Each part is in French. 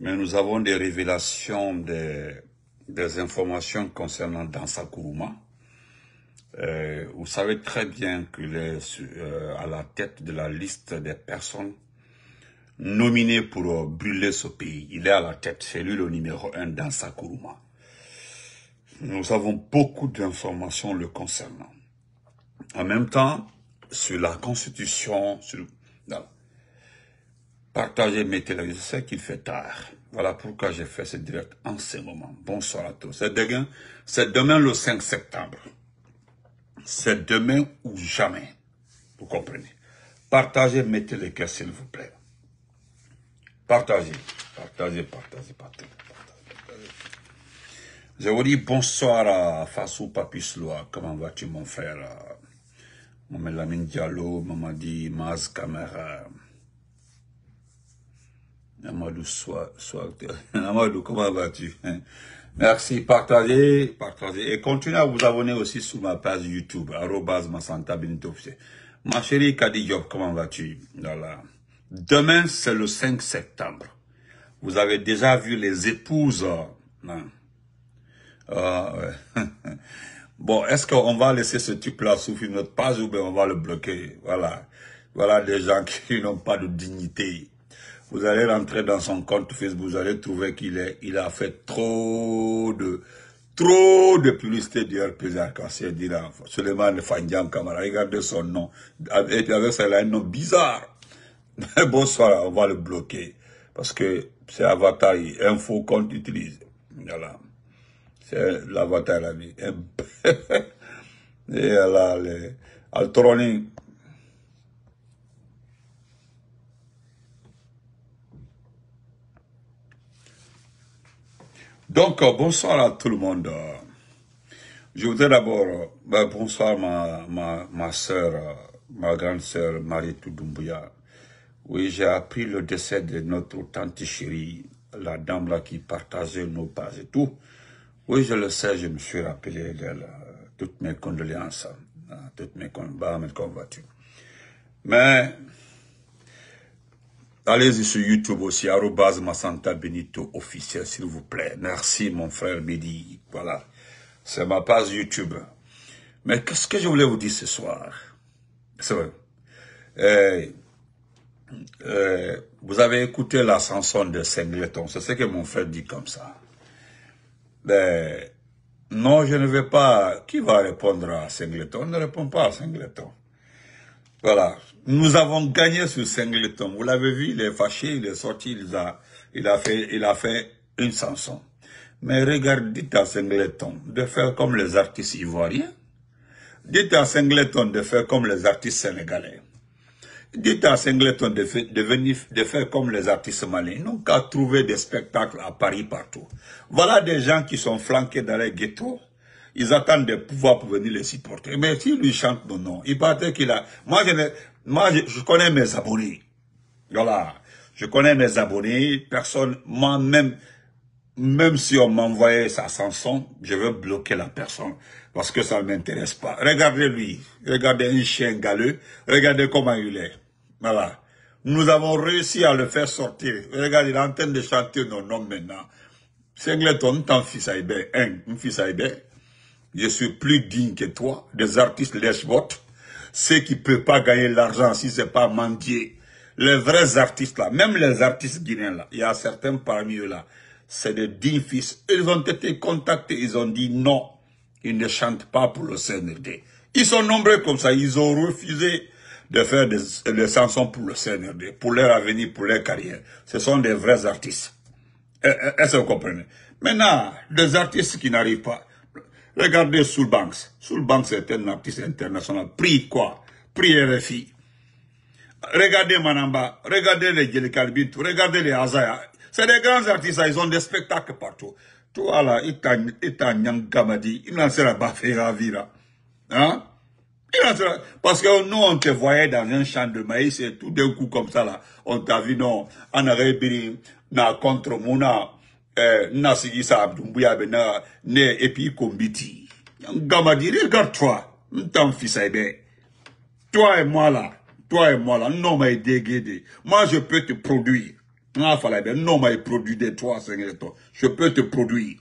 Mais nous avons des révélations, des, informations concernant Dansa Kuruma. Euh, vous savez très bien qu'il est euh, à la tête de la liste des personnes nominées pour euh, brûler ce pays. Il est à la tête, c'est lui le numéro un dans Kuruma. Nous avons beaucoup d'informations le concernant. En même temps, sur la constitution, sur le Partagez mettez la. je sais qu'il fait tard. Voilà pourquoi j'ai fait ce direct en ce moment. Bonsoir à tous. C'est demain, le 5 septembre. C'est demain ou jamais. Vous comprenez Partagez, mettez les cœurs, s'il vous plaît. Partagez, partagez, partagez, partagez, Je vous dis bonsoir à Fasou Papisloa. Comment vas-tu, mon frère Mon Mélamine Diallo, Mamadi, Maz Kamara. Amadou, Amadou, comment vas-tu Merci, partagez, partagez. Et continuez à vous abonner aussi sur ma page YouTube, arrobas Ma chérie Kadi comment vas-tu Voilà. Demain, c'est le 5 septembre. Vous avez déjà vu les épouses. Hein? Ah, bon, est-ce qu'on va laisser ce type-là souffrir notre page ou bien on va le bloquer Voilà. Voilà des gens qui n'ont pas de dignité. Vous allez rentrer dans son compte Facebook, vous allez trouver qu'il est, il a fait trop de, trop de publicité du RPZ arc Dire ciel dira Suleiman Kamara. Regardez son nom. Et avec ça, il a un nom bizarre. Bonsoir, on va le bloquer. Parce que c'est Avatar, un faux compte utilise. Voilà. C'est l'Avatar, la vie. Et voilà, le Altronic, Donc, euh, bonsoir à tout le monde. Je voudrais d'abord, euh, bah, bonsoir ma, ma, ma soeur, euh, ma grande sœur Marie Toudoumbouya. Oui, j'ai appris le décès de notre tante chérie, la dame là qui partageait nos pas et tout. Oui, je le sais, je me suis rappelé d'elle. Toutes mes condoléances, hein, toutes mes, bah, mes Mais Allez-y sur YouTube aussi, arrobas Masanta Benito officiel, s'il vous plaît. Merci, mon frère Mehdi. Voilà, c'est ma page YouTube. Mais qu'est-ce que je voulais vous dire ce soir C'est vrai. Eh, eh, vous avez écouté la chanson de Singleton, c'est ce que mon frère dit comme ça. Mais, eh, non, je ne vais pas... Qui va répondre à Singleton On ne répond pas à Singleton. Voilà. Nous avons gagné sur Singleton. Vous l'avez vu, il est fâché, il est sorti, il a, il a, fait, il a fait une chanson. Mais regarde, dites à Singleton de faire comme les artistes ivoiriens. Dites à Singleton de faire comme les artistes sénégalais. Dites à Singleton de, venir, de faire comme les artistes maliens. Donc, à trouver des spectacles à Paris partout. Voilà des gens qui sont flanqués dans les ghettos ils attendent des pouvoirs pour venir les supporter. Mais s'ils lui chantent nos noms, il paraît qu'il a... Moi, je, connais mes abonnés. Voilà. Je connais mes abonnés. Personne, moi-même, même si on m'envoyait sa chanson, je veux bloquer la personne parce que ça ne m'intéresse pas. Regardez-lui. Regardez un chien galeux. Regardez comment il est. Voilà. Nous avons réussi à le faire sortir. Regardez, il est en train de chanter nos noms maintenant. Singleton, ton fils aïbé, un, un fils je suis plus digne que toi, des artistes lèche-bottes, ceux qui ne peuvent pas gagner l'argent si ce n'est pas mendier. Les vrais artistes là, même les artistes guinéens là, il y a certains parmi eux là, c'est des dignes fils. Ils ont été contactés, ils ont dit non, ils ne chantent pas pour le CNRD. Ils sont nombreux comme ça, ils ont refusé de faire des, des chansons pour le CNRD, pour leur avenir, pour leur carrière. Ce sont des vrais artistes. Est-ce que vous comprenez Maintenant, des artistes qui n'arrivent pas, Regardez Soulbanks. Soulbanks est un artiste international. Prie quoi Prie RFI. Regardez Manamba. Regardez les Djelikalbitou. Regardez les Azaya. C'est des grands artistes. Ils ont des spectacles partout. Toi là, Itan Nyangamadi. Il n'en sera pas fait ravira. Hein. hein il sera... Parce que nous, on te voyait dans un champ de maïs et tout d'un coup comme ça là. On t'a vu, non. On contre Mouna euh, Nasigi Sabdou Mbouyabena, bena ne epi Kombiti. Gamadiri, regarde-toi, ton fils aimé. Toi et moi là, toi et moi là, non, mais dégédé. Moi, je peux te produire. Non, mais produit de toi, Seigneur, toi. Je peux te produire.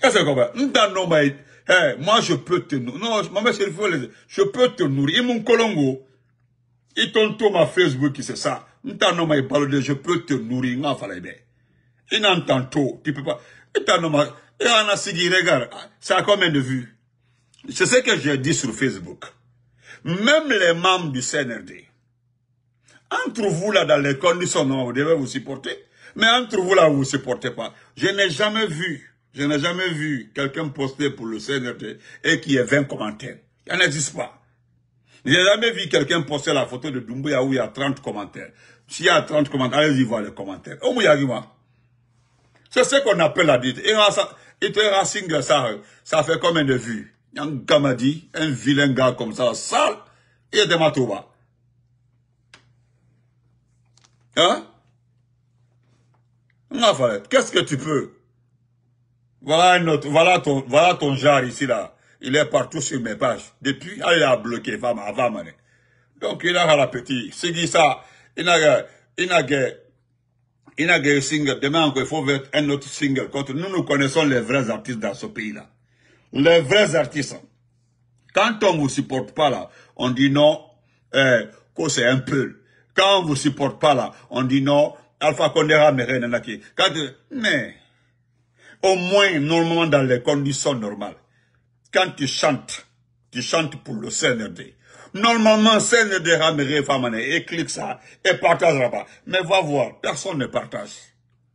Qu'est-ce que Non, mais, eh, moi, je peux te nourrir. Non, mère c'est le je peux te nourrir. Et mon colongo, et ton ton ma Facebook, c'est ça je peux te nourrir il n'entend fala tu peux pas Il t'en e a et regarde, ah, ça a combien de vues C'est ce que j'ai dit sur Facebook. Même les membres du CNRD, entre vous là dans les conditions normales, vous devez vous supporter, mais entre vous là, vous ne supportez pas. Je n'ai jamais vu, je n'ai jamais vu quelqu'un poster pour le CNRD et qui ait 20 commentaires. Il n'existe pas. Je n'ai jamais vu quelqu'un poster la photo de Doumbouya où il y a 30 commentaires. S'il y a 30 commentaires, allez-y voir les commentaires. C'est ce qu'on appelle la dite. Et Racing, ça, ça fait combien de vues Un dit, un vilain gars comme ça, sale, et des matouba. Hein Qu'est-ce que tu peux Voilà voilà ton, voilà ton genre ici, là. Il est partout sur mes pages. Depuis, ah, il a bloqué, va, va, Donc, il a la petite. C'est qui ça il n'a pas de single. Demain encore, il faut mettre un autre single. nous, nous connaissons les vrais artistes dans ce pays-là. Les vrais artistes. Quand on ne vous supporte pas là, on dit non, euh, c'est un peu. Quand on ne vous supporte pas là, on dit non, Alpha Condera mais, au moins, normalement, dans les conditions normales, quand tu chantes, tu chantes pour le CNRD. Normalement, celle de Ramiré Famane, et clique ça, et partage là-bas. Mais va voir, personne ne partage.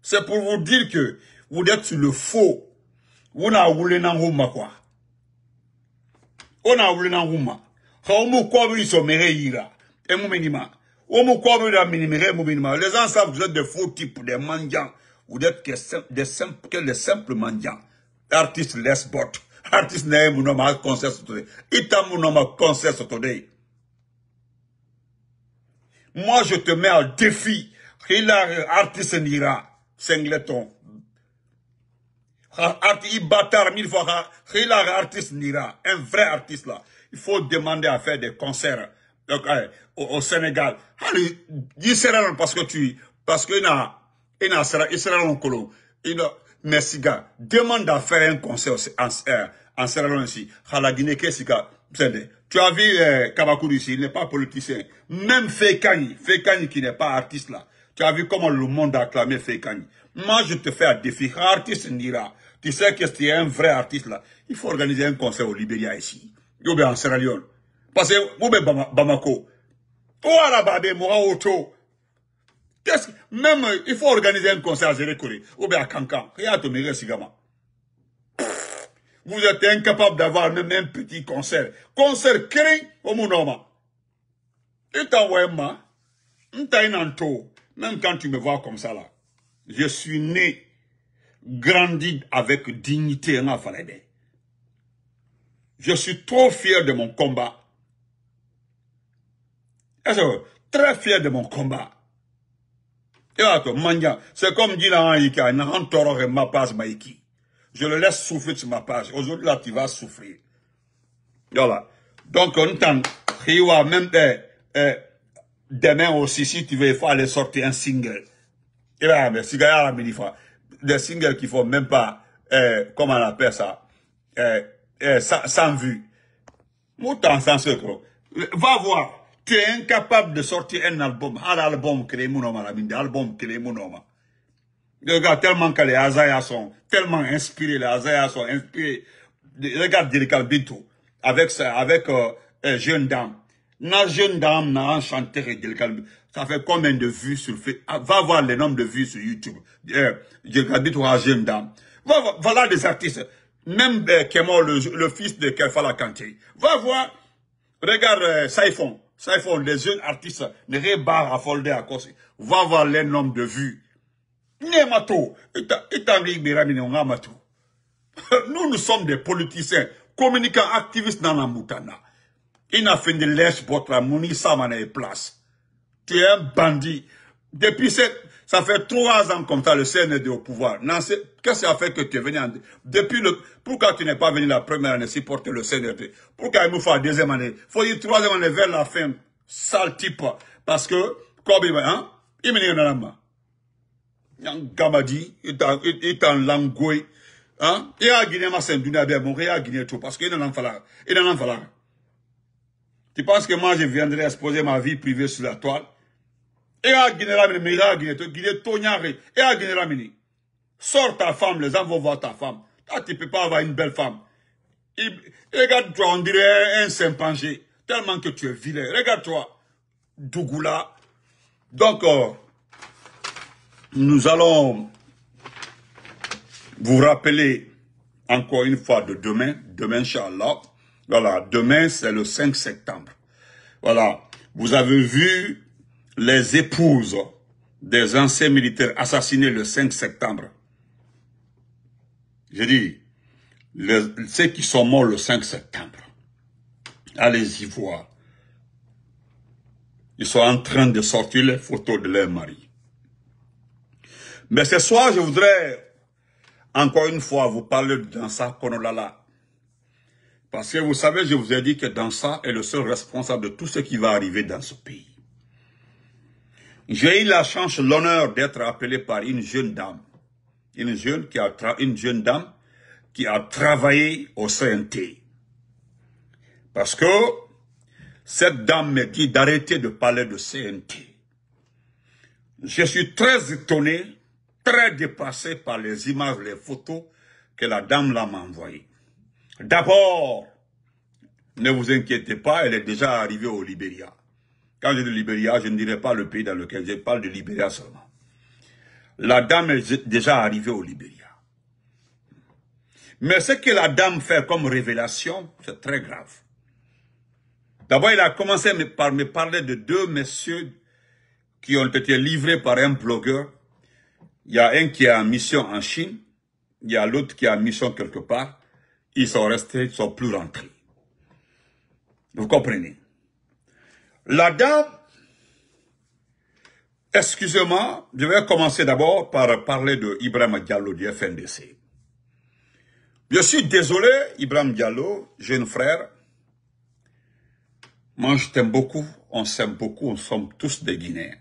C'est pour vous dire que vous êtes le faux. Vous n'avez pas dans Rouma, quoi. On a roulé dans Rouma. Quand quoi, ils Vous mérés, ira. Et mon minimum. Les gens savent que vous êtes des faux types, des mendiants. Vous êtes que des simples, mendiants. Artistes, les Artist mon nom has concerts today. Ita concert concerts today. Moi, je te mets en défi. un artiste nira. Singleton. Artiste bâtard mille fois. Hilar artiste nira. Un vrai artiste là. Il faut demander à faire des concerts. au, au, Sénégal. Allez, il sera parce que tu, parce qu'il a, il il sera en colo. Il merci gars, demande à faire un concert en, euh, en Sierra ici. Tu as vu euh, ici, il n'est pas politicien. Même Fekani, Fekani qui n'est pas artiste là. Tu as vu comment le monde a acclamé Fekani. Moi, je te fais un défi. Artiste Nira, tu sais que tu es un vrai artiste là. Il faut organiser un concert au Libéria ici. bien en Sierra Leone. Parce que, bien Bamako. la Babé, Moura que Même, il faut organiser un concert à Ou bien à Kankan. Regarde ton Sigama vous êtes incapable d'avoir même un petit concert. Concert créé au monoma. Et ma, même quand tu me vois comme ça là, je suis né, grandi avec dignité hein, Je suis trop fier de mon combat. Très fier de mon combat. Et c'est comme dit la Haïka, ma passe maïki. Je le laisse souffrir sur ma page. Aujourd'hui, là, tu vas souffrir. Voilà. Donc, on entend, même des eh, euh, demain aussi, si tu veux, il faut aller sortir un single. Et eh là, ben, mais si des singles qui font même pas, eh, comment on appelle ça, sans, sans, vue. Moutan sans secret. Va voir. Tu es incapable de sortir un album. Un album, créé mon album, album, créé mon Regarde tellement que les Azaïas sont tellement inspirés, les azayas sont inspirés. Regarde Dirikal avec, avec euh, jeune dame. La jeune dame n'a enchanté Ça fait combien de vues sur le fait... Ah, va voir les nombres de vues sur YouTube. Euh, Dirikal Bintou jeune dame. Voilà, voilà des artistes. Même euh, Kemo, le, fils de Kefala Kanté. Va voir. Regarde euh, Saifon. Saifon, les jeunes artistes, ne rébarrent à folder à cause. Va voir les nombres de vues. Nous, nous sommes des politiciens, communicants, activistes dans la moutana. Il n'a fait de l'est pour la mouni, ça m'a place. Tu es un bandit. Depuis cette, ça fait trois ans comme ça, le CND e au pouvoir. Qu'est-ce qui a fait que tu es venu en, depuis le, pourquoi tu n'es pas venu la première année supporter le CND? E pourquoi il nous faut la deuxième année? Faut y troisième année vers la fin. Sale type. Parce que, comme il hein? Il me dit, il est en langue. Hein? Et à Guinée, ma sainte dunia Guinée parce qu'il en en l'enfalard. Il en en Tu penses que moi, je viendrai exposer ma vie privée sur la toile? Et à Guinée, la mini, a Guinée Guinée tognaré, et à Guinée, Sors ta femme, les gens vont voir ta femme. Toi, tu peux pas avoir une belle femme. Regarde-toi, on dirait un Saint-Panger. tellement que tu es vilain. Regarde-toi, Dougoula. Donc, euh, nous allons vous rappeler encore une fois de demain. Demain, Inch'Allah. Voilà, demain, c'est le 5 septembre. Voilà, vous avez vu les épouses des anciens militaires assassinés le 5 septembre. J'ai dit, ceux qui sont morts le 5 septembre, allez-y voir. Ils sont en train de sortir les photos de leurs maris. Mais ce soir, je voudrais encore une fois vous parler de Dansa Konolala. Parce que vous savez, je vous ai dit que Dansa est le seul responsable de tout ce qui va arriver dans ce pays. J'ai eu la chance, l'honneur d'être appelé par une jeune dame. Une jeune, qui a une jeune dame qui a travaillé au CNT. Parce que cette dame me dit d'arrêter de parler de CNT. Je suis très étonné très dépassé par les images, les photos que la dame l'a m'a envoyées. D'abord, ne vous inquiétez pas, elle est déjà arrivée au Libéria. Quand je dis Libéria, je ne dirais pas le pays dans lequel je parle de Libéria seulement. La dame est déjà arrivée au Libéria. Mais ce que la dame fait comme révélation, c'est très grave. D'abord, il a commencé par me parler de deux messieurs qui ont été livrés par un blogueur il y a un qui a en mission en Chine, il y a l'autre qui a en mission quelque part. Ils sont restés, ils ne sont plus rentrés. Vous comprenez La dame, excusez-moi, je vais commencer d'abord par parler de Ibrahim Diallo du FNDC. Je suis désolé, Ibrahim Diallo, jeune frère. Moi, je t'aime beaucoup, on s'aime beaucoup, on sommes tous des Guinéens.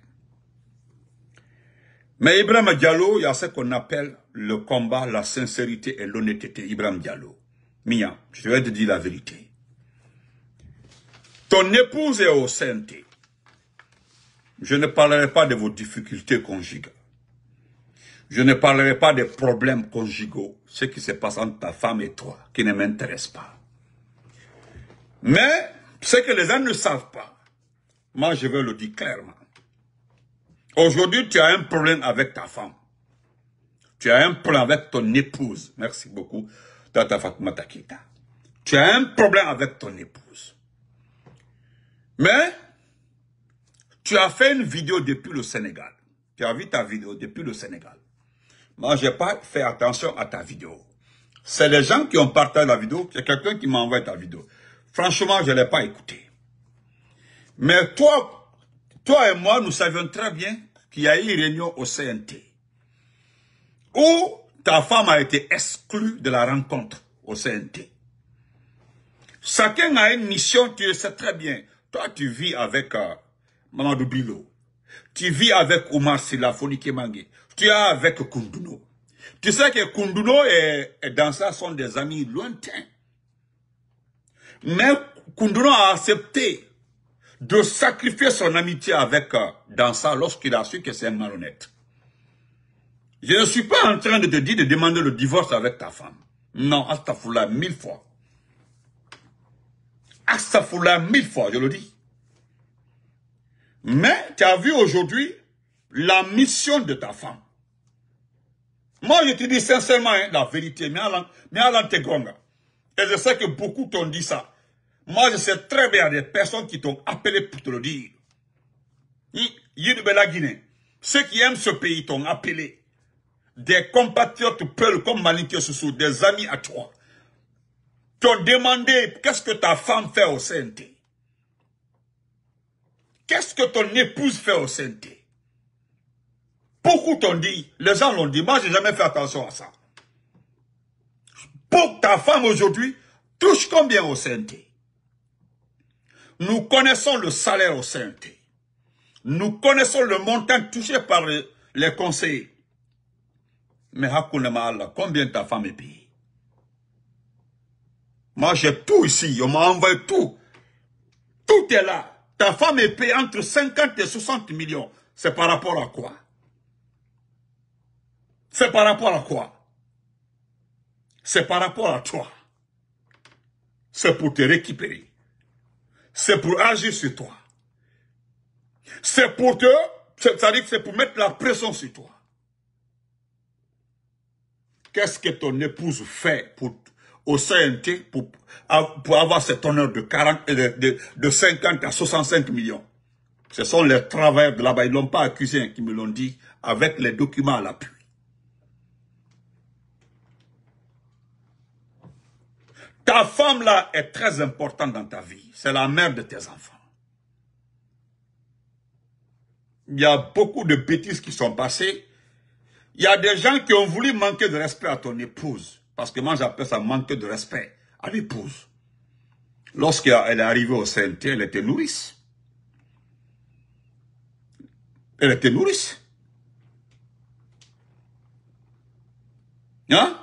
Mais Ibrahim Diallo, il y a ce qu'on appelle le combat, la sincérité et l'honnêteté. Ibrahim Diallo. Mia, je vais te dire la vérité. Ton épouse est au sainteté. Je ne parlerai pas de vos difficultés conjugales. Je ne parlerai pas des problèmes conjugaux, ce qui se passe entre ta femme et toi, qui ne m'intéresse pas. Mais, ce que les gens ne savent pas, moi je vais le dire clairement. Aujourd'hui, tu as un problème avec ta femme. Tu as un problème avec ton épouse. Merci beaucoup, Tata Fatma Takita. Tu as un problème avec ton épouse. Mais, tu as fait une vidéo depuis le Sénégal. Tu as vu ta vidéo depuis le Sénégal. Moi, je n'ai pas fait attention à ta vidéo. C'est les gens qui ont partagé la vidéo. C'est quelqu'un qui m'a envoyé ta vidéo. Franchement, je ne l'ai pas écouté. Mais toi, toi et moi, nous savions très bien qui a eu une réunion au CNT où ta femme a été exclue de la rencontre au CNT. Chacun a une mission, tu le sais très bien. Toi, tu vis avec euh, Mamadou Bilo. Tu vis avec Sila, Silafoni Mange. Tu es avec Kunduno. Tu sais que Kunduno et, et Dansa sont des amis lointains. Mais Kunduno a accepté de sacrifier son amitié avec euh, Dansa lorsqu'il a su que c'est un malhonnête. Je ne suis pas en train de te dire de demander le divorce avec ta femme. Non, Astafoula, mille fois. Astafoula, mille fois, je le dis. Mais tu as vu aujourd'hui la mission de ta femme. Moi, je te dis sincèrement hein, la vérité, mais à mais hein. Et je sais que beaucoup t'ont dit ça. Moi, je sais très bien des personnes qui t'ont appelé pour te le dire. la Guinée, ceux qui aiment ce pays t'ont appelé. Des compatriotes peuls, comme Malinke Soussou, des amis à toi, t'ont demandé qu'est-ce que ta femme fait au CNT. Qu'est-ce que ton épouse fait au CNT Beaucoup t'ont dit, les gens l'ont dit, moi j'ai jamais fait attention à ça. Pour ta femme aujourd'hui, touche combien au CNT nous connaissons le salaire au CNT. Nous connaissons le montant touché par les conseillers. Mais Hakuna Ma'ala, combien ta femme est payée Moi, j'ai tout ici. On m'a envoyé tout. Tout est là. Ta femme est payée entre 50 et 60 millions. C'est par rapport à quoi C'est par rapport à quoi C'est par rapport à toi. C'est pour te récupérer c'est pour agir sur toi. C'est pour te, cest c'est pour mettre la pression sur toi. Qu'est-ce que ton épouse fait pour, au CNT pour, avoir cet honneur de, 40, de, 50 à 65 millions Ce sont les travailleurs de là-bas, ils ne l'ont pas accusé, hein, qui me l'ont dit, avec les documents à l'appui. Ta femme là est très importante dans ta vie. C'est la mère de tes enfants. Il y a beaucoup de bêtises qui sont passées. Il y a des gens qui ont voulu manquer de respect à ton épouse. Parce que moi, j'appelle ça manquer de respect à l'épouse. Lorsqu'elle est arrivée au CNT, elle était nourrice. Elle était nourrice. Hein?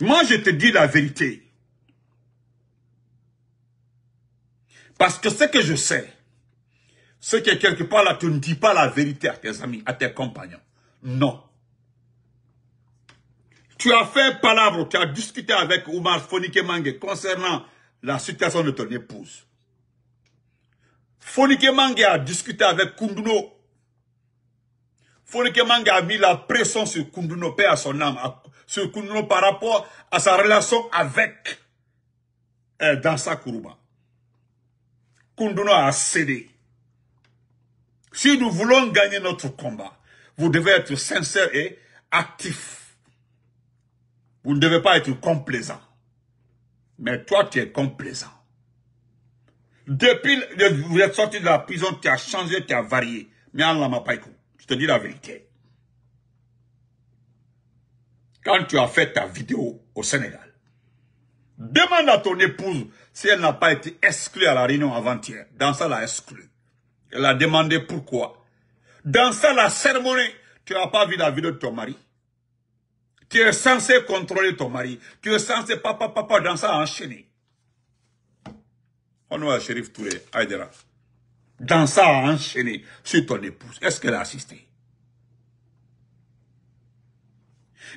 Moi, je te dis la vérité. Parce que ce que je sais, c'est que quelque part là, tu ne dis pas la vérité à tes amis, à tes compagnons. Non. Tu as fait palabre, tu as discuté avec Oumar Fonike Mange concernant la situation de ton épouse. Fonike Mange a discuté avec Kunduno. Fonike Mange a mis la pression sur Kunduno, père à son âme, à sur nous par rapport à sa relation avec euh, Dansa Kourouba. kunduno a cédé. Si nous voulons gagner notre combat, vous devez être sincère et actif. Vous ne devez pas être complaisant. Mais toi, tu es complaisant. Depuis que vous êtes sorti de la prison, tu as changé, tu as varié. Mais Allah m'a pas Je te dis la vérité quand tu as fait ta vidéo au Sénégal, demande à ton épouse si elle n'a pas été exclue à la réunion avant-hier. Dans ça, elle a exclue. Elle a demandé pourquoi. Dans ça, la cérémonie, tu n'as pas vu la vidéo de ton mari. Tu es censé contrôler ton mari. Tu es censé, papa, papa, dans ça, enchaîner. On voit le shérif Touré, Aïdera. Dans ça, enchaîner sur ton épouse. Est-ce qu'elle a assisté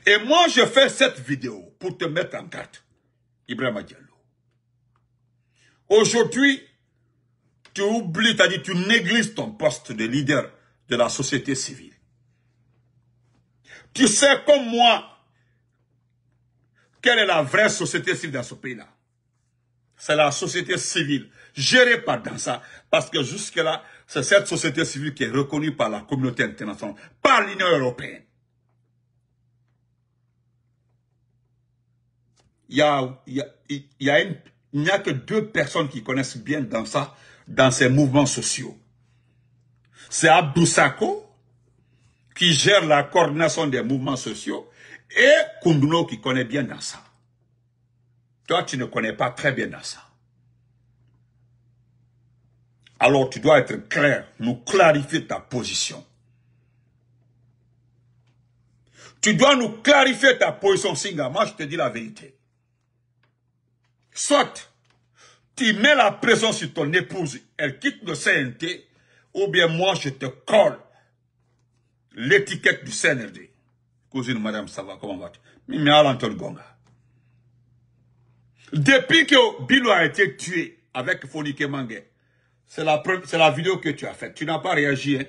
Et moi, je fais cette vidéo pour te mettre en garde, Ibrahim Diallo. Aujourd'hui, tu oublies, tu as dit, tu négliges ton poste de leader de la société civile. Tu sais comme moi quelle est la vraie société civile dans ce pays-là. C'est la société civile, gérée par Dansa, parce que jusque-là, c'est cette société civile qui est reconnue par la communauté internationale, par l'Union européenne. il y a, n'y a que deux personnes qui connaissent bien dans ça, dans ces mouvements sociaux. C'est Abdou Sako, qui gère la coordination des mouvements sociaux, et Kounduno, qui connaît bien dans ça. Toi, tu ne connais pas très bien dans ça. Alors, tu dois être clair, nous clarifier ta position. Tu dois nous clarifier ta position, Singa. Moi, je te dis la vérité. Soit tu mets la pression sur ton épouse, elle quitte le CNT, ou bien moi je te colle l'étiquette du CNRD. Cousine madame, ça va, comment vas-tu Mimi Gonga. Depuis que Bilo a été tué avec Fonike Mangue, c'est la, la, vidéo que tu as faite. Tu n'as pas réagi. Hein?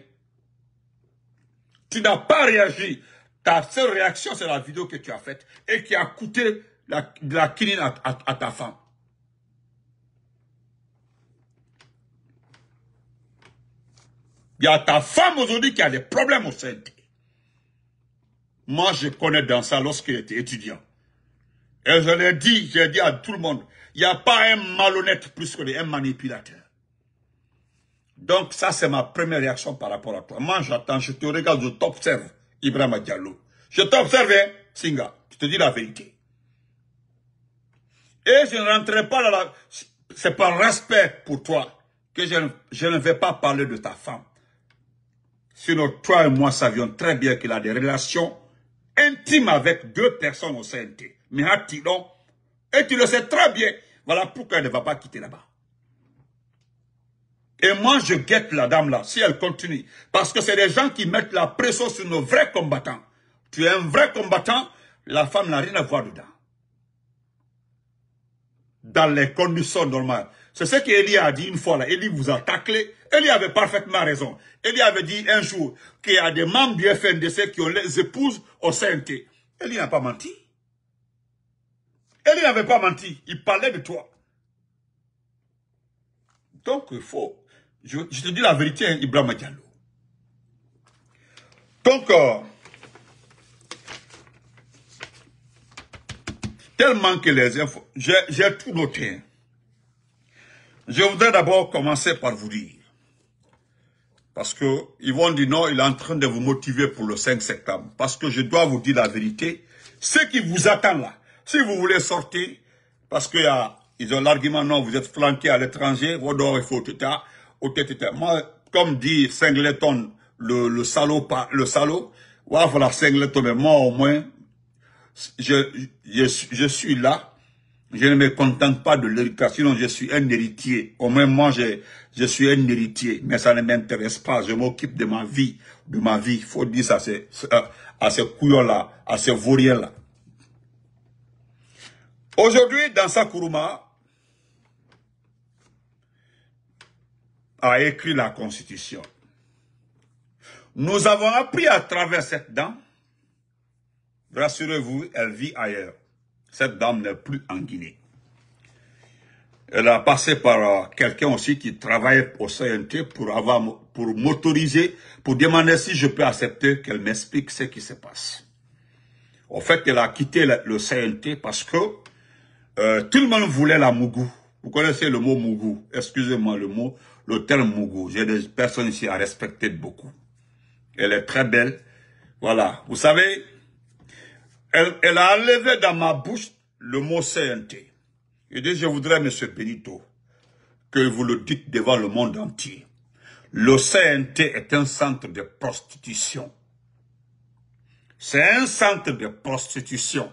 Tu n'as pas réagi. Ta seule réaction, c'est la vidéo que tu as faite et qui a coûté la, de la quinine à, ta femme. Il y a ta femme aujourd'hui qui a des problèmes au sein Moi, je connais dans ça lorsqu'il était étudiant. Et je l'ai dit, j'ai dit à tout le monde, il n'y a pas un malhonnête plus que un manipulateur. Donc ça, c'est ma première réaction par rapport à toi. Moi, j'attends, je te regarde, je t'observe, Ibrahim Diallo. Je t'observe, hein, Singa. Je te dis la vérité. Et je ne rentrerai pas dans la... C'est par respect pour toi que je, je, ne vais pas parler de ta femme. Sinon, toi et moi savions très bien qu'il a des relations intimes avec deux personnes au CNT. Mais Tilon, et tu le sais très bien, voilà pourquoi elle ne va pas quitter là-bas. Et moi, je guette la dame là, si elle continue. Parce que c'est des gens qui mettent la pression sur nos vrais combattants. Tu es un vrai combattant, la femme n'a rien à voir dedans dans les conditions normales. C'est ce qu'Elie a dit une fois là. Élie vous a taclé. Eli avait parfaitement raison. Eli avait dit un jour qu'il y a des membres du FNDC qui ont les épouses au CNT. Eli n'a pas menti. Eli n'avait pas menti. Il parlait de toi. Donc il faut... Je, te dis la vérité, hein, Ibrahim Diallo. Donc... Euh, Tellement que les infos... j'ai tout noté. Hein. Je voudrais d'abord commencer par vous dire, parce que ils vont dire non, il est en train de vous motiver pour le 5 septembre, parce que je dois vous dire la vérité, ce qui vous attend là, si vous voulez sortir, parce qu'ils y a, ils ont l'argument non, vous êtes flanqué à l'étranger, vous devez faut au Moi, comme dit Singleton, le, le salaud, le salaud, voilà, Singleton, mais moi au moins, je, je, suis là, je ne me contente pas de l'éducation, je suis un héritier. Au moins, moi, je, je suis un héritier, mais ça ne m'intéresse pas. Je m'occupe de ma vie, de ma vie. faut dire ça à à ces là à ces vauriens-là. Aujourd'hui, dans Sakuruma, a écrit la Constitution. Nous avons appris à travers cette dent Rassurez-vous, elle vit ailleurs. Cette dame n'est plus en Guinée. Elle a passé par euh, quelqu'un aussi qui travaille au CNT pour avoir, pour m'autoriser, pour demander si je peux accepter qu'elle m'explique ce qui se passe. Au fait, elle a quitté le CNT parce que euh, tout le monde voulait la Mougou. Vous connaissez le mot Mougou. Excusez-moi le mot, le terme Mougou. J'ai des personnes ici à respecter beaucoup. Elle est très belle. Voilà. Vous savez, elle, a enlevé dans ma bouche le mot CNT. Et je voudrais, Monsieur Benito, que vous le dites devant le monde entier. Le CNT est un centre de prostitution. C'est un centre de prostitution.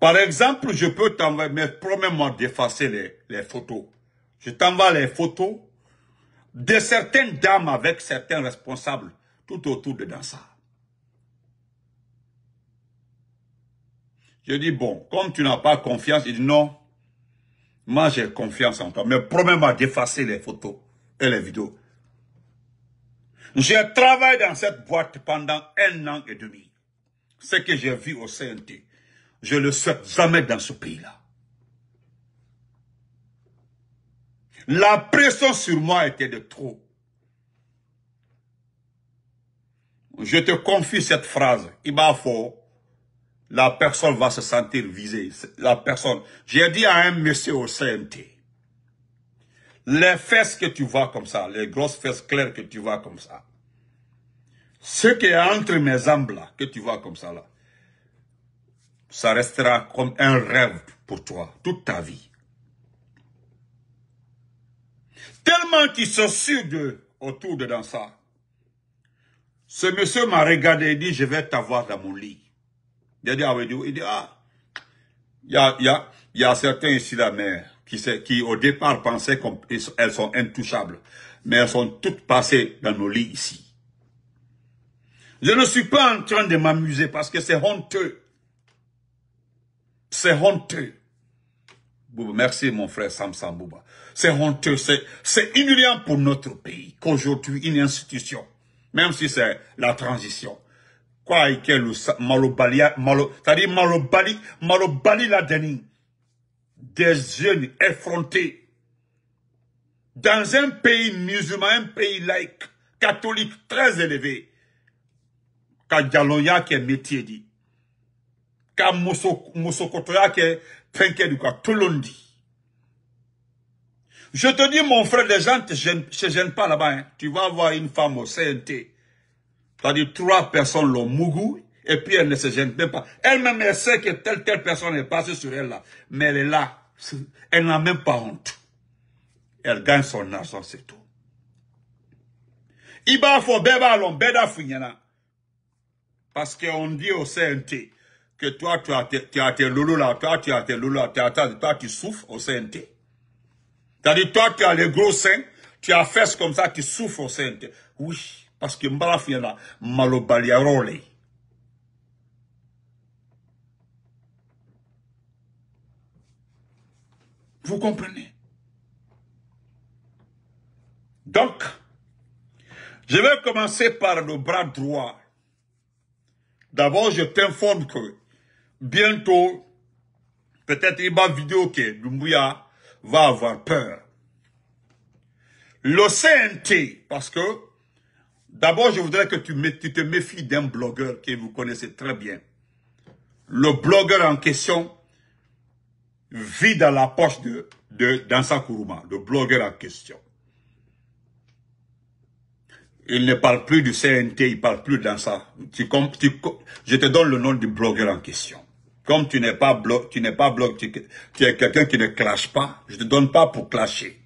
Par exemple, je peux t'envoyer, mais promets-moi d'effacer les, les photos. Je t'envoie les photos de certaines dames avec certains responsables tout autour de Dansa. Je dis, bon, comme tu n'as pas confiance, il dit, non, moi j'ai confiance en toi, mais promets-moi d'effacer les photos et les vidéos. J'ai travaillé dans cette boîte pendant un an et demi. Ce que j'ai vu au CNT, je ne le souhaite jamais dans ce pays-là. La pression sur moi était de trop. Je te confie cette phrase, il la personne va se sentir visée. La personne. J'ai dit à un monsieur au CMT, les fesses que tu vois comme ça, les grosses fesses claires que tu vois comme ça, ce qui est entre mes jambes là, que tu vois comme ça là, ça restera comme un rêve pour toi, toute ta vie. Tellement qu'ils sont sûrs de, autour de dans ça. Ce monsieur m'a regardé et dit, je vais t'avoir dans mon lit il y a, certains ici, la mère, qui, qui au départ pensaient qu'elles sont intouchables, mais elles sont toutes passées dans nos lits ici. Je ne suis pas en train de m'amuser parce que c'est honteux. C'est honteux. Merci mon frère Sam Bouba. C'est honteux, c'est humiliant pour notre pays qu'aujourd'hui une institution, même si c'est la transition, quoi que le malobali, malo, c'est-à-dire malobali, malobali la dernière Des jeunes effrontés. Dans un pays musulman, un pays laïque, catholique très élevé. Kadjaloya qui est métier dit. Ka Moussokotoya qui est trinqué du dit Je te dis, mon frère, les gens ne se gênent pas là-bas. Hein. Tu vas avoir une femme au CNT cest à trois personnes l'ont mougou et puis elle ne se gêne même pas. Elle-même, elle sait que telle, telle personne est passée sur elle là. Mais elle est là. Elle n'a même pas honte. Elle gagne son argent, c'est tout. Iba faut beba lon beda funyana. Parce qu'on dit au CNT que toi, tu as tes, tu as tes loulous là, toi, tu as tes loulous là, toi, as toi, tu souffres au CNT. C'est-à-dire, toi, tu as les gros seins, tu as fesses comme ça, tu souffres au CNT. Oui parce que n b'a vous comprenez donc je vais commencer par le bras droit d'abord je t'informe que bientôt peut-être il va vidéo que Dumbuya va avoir peur le CNT parce que D'abord, je voudrais que tu, te méfies d'un blogueur que vous connaissez très bien. Le blogueur en question vit dans la poche de, de d'Ansa Kourouma, le blogueur en question. Il ne parle plus du CNT, il parle plus d'Ansa. je te donne le nom du blogueur en question. Comme tu n'es pas blog, tu n'es pas tu, tu es quelqu'un qui ne clash pas, je te donne pas pour clasher.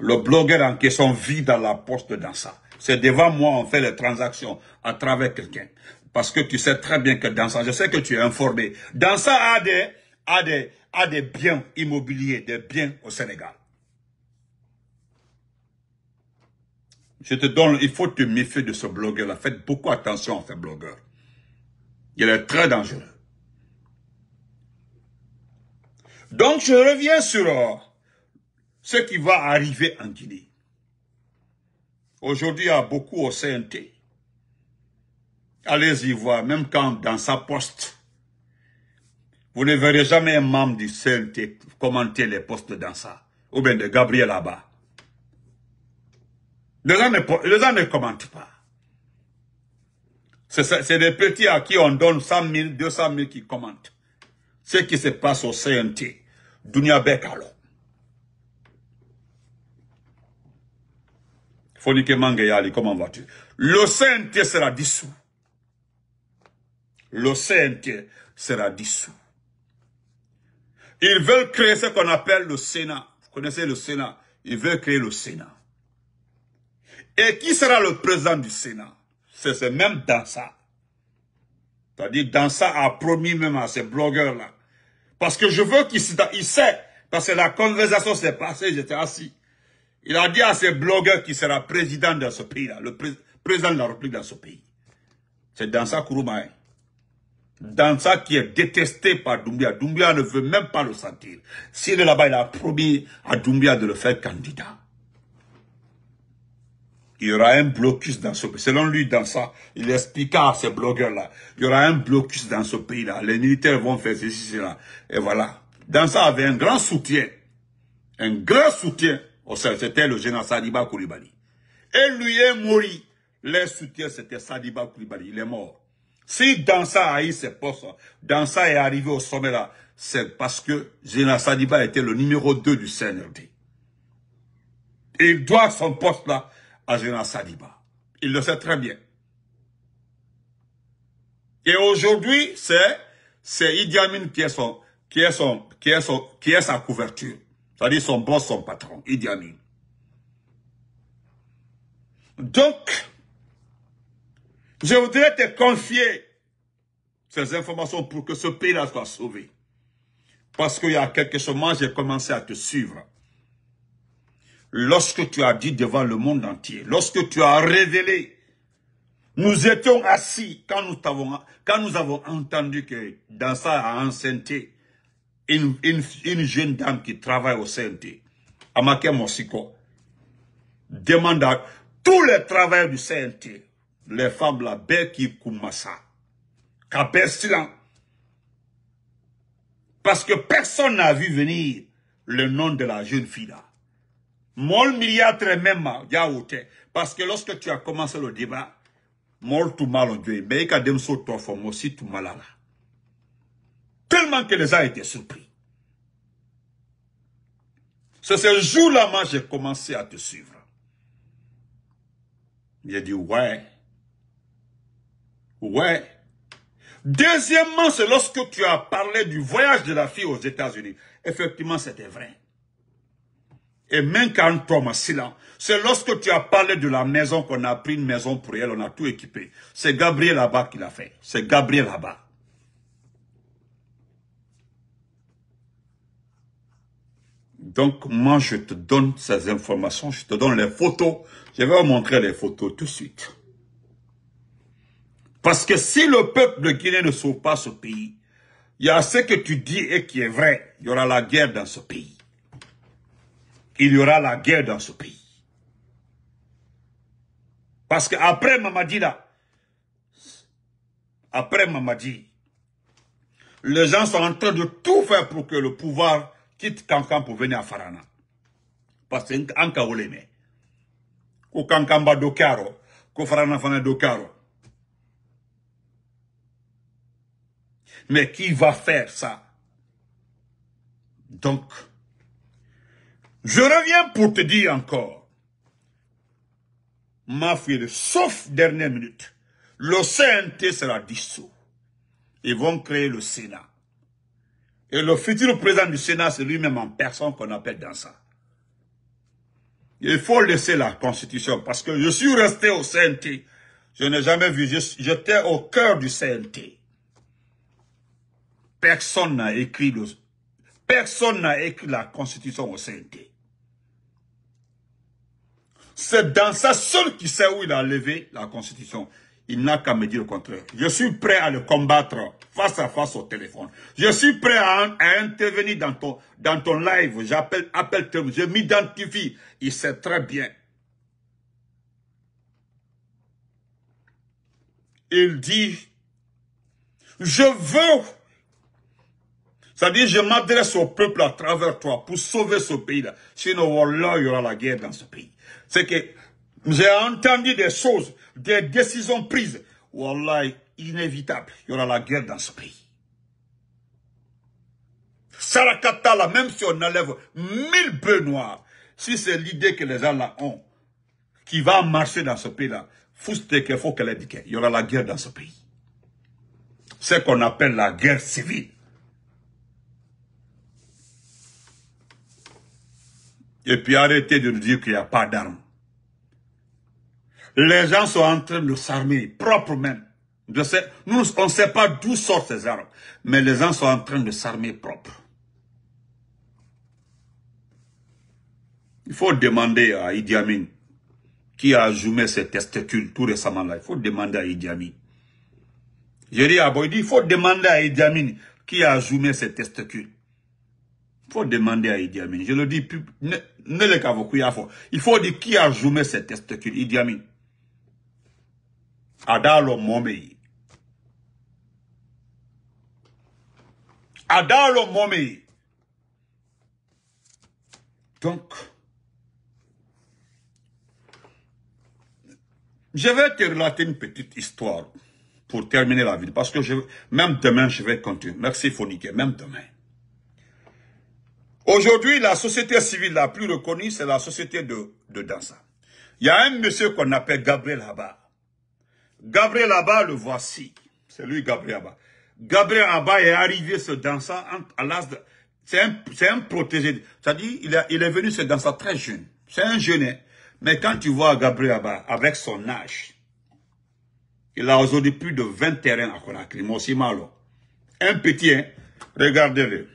Le blogueur en question vit dans la poche de Dansa. C'est devant moi on fait les transactions à travers quelqu'un. Parce que tu sais très bien que dans ça, je sais que tu es informé. Dans ça a des, a des, a des biens immobiliers, des biens au Sénégal. Je te donne, il faut te méfier de ce blogueur-là. Faites beaucoup attention à ce blogueur. Il est très dangereux. Donc, je reviens sur euh, ce qui va arriver en Guinée. Aujourd'hui, il y a beaucoup au CNT. Allez-y voir, même quand dans sa poste, vous ne verrez jamais un membre du CNT commenter les postes dans ça. Ou bien de Gabriel là-bas. Les gens ne, les gens ne commentent pas. C'est des petits à qui on donne 100 000, 200 000 qui commentent. Ce qui se passe au CNT, Dunia Bekalo. Fonike Mangeyali, comment vas-tu Le CNT sera dissous. Le CNT sera dissous. Ils veulent créer ce qu'on appelle le Sénat. Vous connaissez le Sénat Ils veulent créer le Sénat. Et qui sera le président du Sénat C'est même Dansa. C'est-à-dire Dansa a promis même à ces blogueurs-là. Parce que je veux qu'ils sait, parce que la conversation s'est passée, j'étais assis. Il a dit à ses blogueurs qui sera président dans ce pays-là, le président de la République dans ce pays. C'est Dansa Kouroumaï. Hein. Dansa qui est détesté par Doumbia. Doumbia ne veut même pas le sentir. S'il est là-bas, il a promis à Doumbia de le faire candidat. Il y aura un blocus dans ce pays. Selon lui, Dansa, il expliqua à ces blogueurs-là, il y aura un blocus dans ce pays-là. Les militaires vont faire ceci, cela. Et voilà. Dansa avait un grand soutien. Un grand soutien c'était le général Sadiba Koulibaly. Et lui est mort. Les soutiens, c'était Sadiba Koulibaly. Il est mort. Si Dansa a eu ses postes, Dansa est arrivé au sommet là, c'est parce que général Sadiba était le numéro 2 du CNRD. Il doit son poste là à général Sadiba. Il le sait très bien. Et aujourd'hui, c'est Idi Amin qui est son qui est son qui est sa couverture. C'est-à-dire son boss, son patron, Idi Amin. Donc, je voudrais te confier ces informations pour que ce pays-là soit sauvé. Parce qu'il y a quelques semaines, j'ai commencé à te suivre. Lorsque tu as dit devant le monde entier, lorsque tu as révélé, nous étions assis quand nous avons, quand nous avons entendu que dans ça a enceinte, une, jeune dame qui travaille au CNT, Amake Mosiko, demande à tous les travailleurs du CNT, les femmes là, Beki Koumassa, Kabestilan, parce que personne n'a vu venir le nom de la jeune fille là. Mon milliardaire même, parce que lorsque tu as commencé le débat, mort tout mal en Dieu, mais il y a des Tellement que les a été surpris. C'est ce jour-là, moi, j'ai commencé à te suivre. J'ai dit, ouais. Ouais. Deuxièmement, c'est lorsque tu as parlé du voyage de la fille aux États-Unis. Effectivement, c'était vrai. Et même quand Thomas silence, c'est lorsque tu as parlé de la maison qu'on a pris une maison pour elle, on a tout équipé. C'est Gabriel là-bas qui l'a fait. C'est Gabriel là-bas. Donc, moi, je te donne ces informations, je te donne les photos. Je vais vous montrer les photos tout de suite. Parce que si le peuple de Guinée ne sauve pas ce pays, il y a ce que tu dis et qui est vrai. Il y aura la guerre dans ce pays. Il y aura la guerre dans ce pays. Parce qu'après Mamadi, là, après Mamadi, les gens sont en train de tout faire pour que le pouvoir quitte Kankan pour venir à Farana. Parce que Anka mais Ko Kankan ba do karo. Ko Farana fana de karo. Mais qui va faire ça Donc, je reviens pour te dire encore, ma fille, sauf dernière minute, le CNT sera dissous. Ils vont créer le Sénat. Et le futur président du Sénat, c'est lui-même en personne qu'on appelle dans ça. Il faut laisser la Constitution, parce que je suis resté au CNT. Je n'ai jamais vu, j'étais au cœur du CNT. Personne n'a écrit personne n'a écrit la Constitution au CNT. C'est dans ça seul qui sait où il a levé la Constitution. Il n'a qu'à me dire le contraire. Je suis prêt à le combattre face à face au téléphone. Je suis prêt à, intervenir dans ton, dans ton live. J'appelle, appelle, je m'identifie. Il sait très bien. Il dit, je veux, c'est-à-dire je m'adresse au peuple à travers toi pour sauver ce pays-là. Sinon, là, il y aura la guerre dans ce pays. C'est que j'ai entendu des choses des décisions prises, Wallah, inévitable, il y aura la guerre dans ce pays. Sarakata, même si on enlève mille bœufs noirs, si c'est l'idée que les gens là ont, qui va marcher dans ce pays-là, qu'il faut qu'elle indique Il y aura la guerre dans ce pays. C'est ce qu'on appelle la guerre civile. Et puis arrêtez de nous dire qu'il n'y a pas d'armes. Les gens sont en train de s'armer, propres même. nous, on ne sait pas d'où sortent ces armes, mais les gens sont en train de s'armer propres. Il faut demander à Idi Amin, qui a joué ses testicules tout récemment là, il faut demander à Idi Amin. J'ai dit à il faut demander à Idi Amin, qui a joué ses testicules. Il faut demander à Idi Amin. Je le dis, ne, ne le il faut. Il faut dire qui a joué ses testicules, Idi Amin. Adalo momi. Adalo donc je vais te relater une petite histoire pour terminer la ville parce que même demain je vais continuer merci Fonique. même demain Aujourd'hui, la société civile la plus reconnue, c'est la société de, de Dansa. Il y a un monsieur qu'on appelle Gabriel Habar. Gabriel Abba, le voici. C'est lui, Gabriel Abba. Gabriel Abba est arrivé se dansant à l'as. de... C'est un, un, protégé. C'est-à-dire, il, il, est venu se danser très jeune. C'est un jeune. Hein. Mais quand tu vois Gabriel Abba, avec son âge, il a aujourd'hui plus de 20 terrains à Conakry, Malo, Un petit, hein. regardez-le.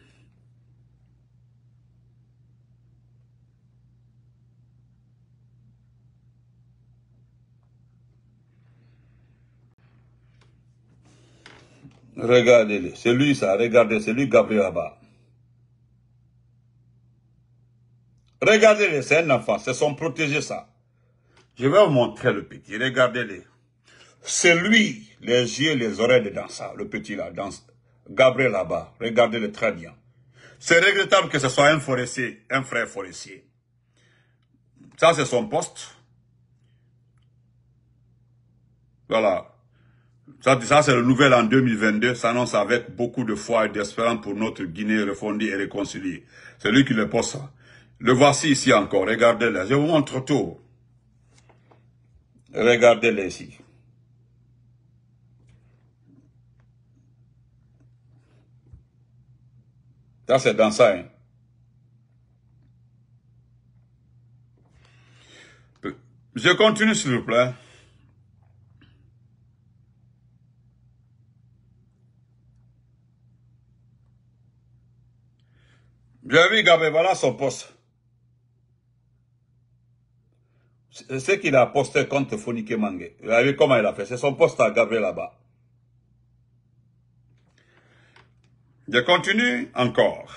Regardez-le. C'est lui ça. Regardez, c'est lui Gabriel bas Regardez-le, c'est un enfant. C'est son protégé ça. Je vais vous montrer le petit. Regardez-le. C'est lui, les yeux, les oreilles dans ça. Le petit là, dans Gabriel là-bas. Regardez-le très bien. C'est regrettable que ce soit un forestier, un frère forestier. Ça, c'est son poste. Voilà. Ça, c'est le nouvel en 2022, s'annonce avec beaucoup de foi et d'espérance pour notre Guinée refondie et réconciliée. C'est lui qui le pose Le voici ici encore, regardez-le. Je vous montre tout. Regardez-le ici. Ça, c'est dans ça. Hein. Je continue, s'il vous plaît. J'ai vu, Gabé, voilà son poste. C'est ce qu'il a posté contre Fonique Mangé. Vous avez vu comment il a fait. C'est son poste à Gabé là-bas. Je continue encore.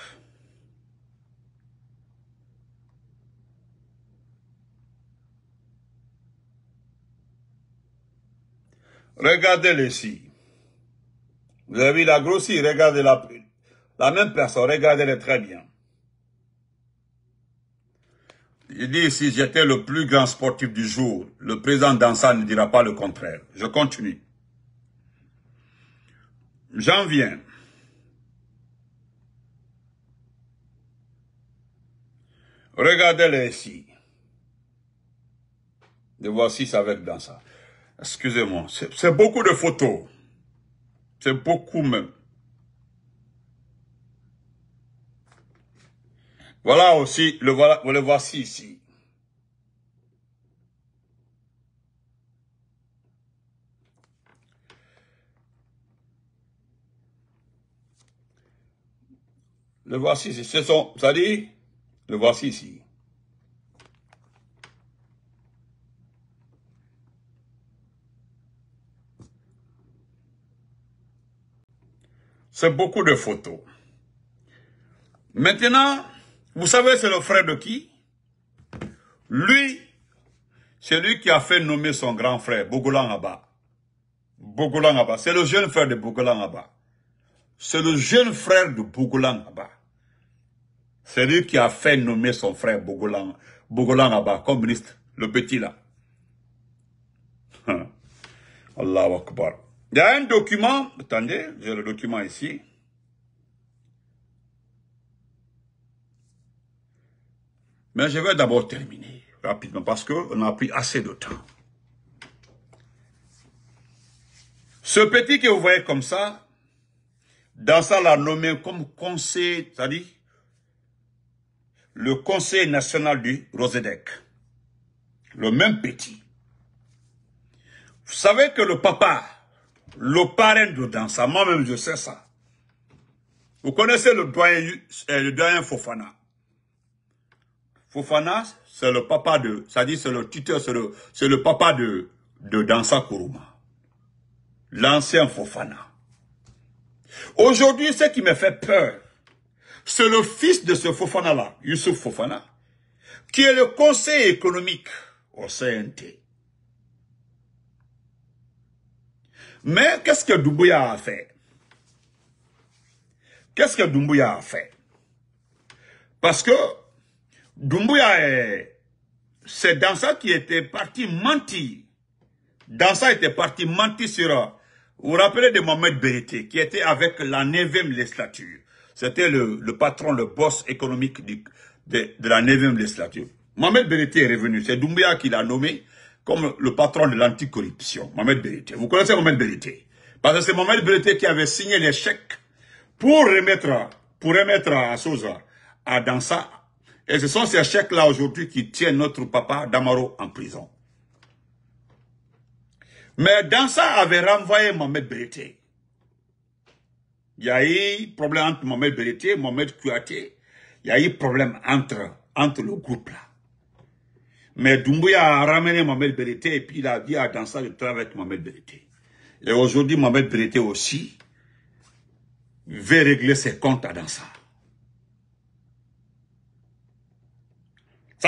Regardez-les ici. Vous avez vu, la grossie. Regardez la, la même personne. regardez le très bien. Il dit, si j'étais le plus grand sportif du jour, le président Dansa ne dira pas le contraire. Je continue. J'en viens. Regardez-les ici. De voici avec Dansa. Excusez-moi, c'est beaucoup de photos. C'est beaucoup même. Voilà aussi, le voilà, le voici ici. Le voici ici. C'est ça dit, le voici ici. C'est beaucoup de photos. Maintenant, vous savez, c'est le frère de qui Lui, c'est lui qui a fait nommer son grand frère, Bogolan Abba. Bogolan Abba, c'est le jeune frère de Bogolan Abba. C'est le jeune frère de Bogolan Abba. C'est lui qui a fait nommer son frère Bogolan, Bogolan Abba, communiste, le petit là. Allahu Akbar. Il y a un document, attendez, j'ai le document ici. Mais je vais d'abord terminer rapidement parce qu'on a pris assez de temps. Ce petit que vous voyez comme ça, dans ça l'a nommé comme conseil, c'est-à-dire le conseil national du Rosedec. Le même petit. Vous savez que le papa, le parrain de Dansa, moi-même je sais ça. Vous connaissez le euh, le doyen Fofana. Fofana, c'est le papa de, ça dit c'est le tuteur, c'est le, le papa de, de Dansa Kuruma. L'ancien Fofana. Aujourd'hui, ce qui me fait peur, c'est le fils de ce Fofana-là, Youssouf Fofana, qui est le conseil économique au CNT. Mais qu'est-ce que Doumbouya a fait Qu'est-ce que Doumbouya a fait Parce que Dumbuya eh, c'est ça qui était parti mentir. Dansa était parti mentir sur... Euh, vous vous rappelez de Mohamed Berité, qui était avec la 9e législature. C'était le, patron, le boss économique de, la 9e législature. Mohamed Berité est revenu. C'est Dumbuya qui l'a nommé comme le patron de l'anticorruption, Mohamed Berité. Vous connaissez Mohamed Berité Parce que c'est Mohamed Berité qui avait signé les chèques pour remettre, pour à Souza, à Dansa, et ce sont ces chèques-là aujourd'hui qui tiennent notre papa Damaro en prison. Mais Dansa avait renvoyé Mohamed Bereté. Il y a eu problème entre Mohamed Bereté et Mohamed Kouaté. Il y a eu problème entre, entre le groupe là. Mais Doumbouya a ramené Mohamed Bereté et puis il a dit à Dansa de travailler avec Mohamed Bereté. Et aujourd'hui, Mohamed Bereté aussi veut régler ses comptes à Dansa.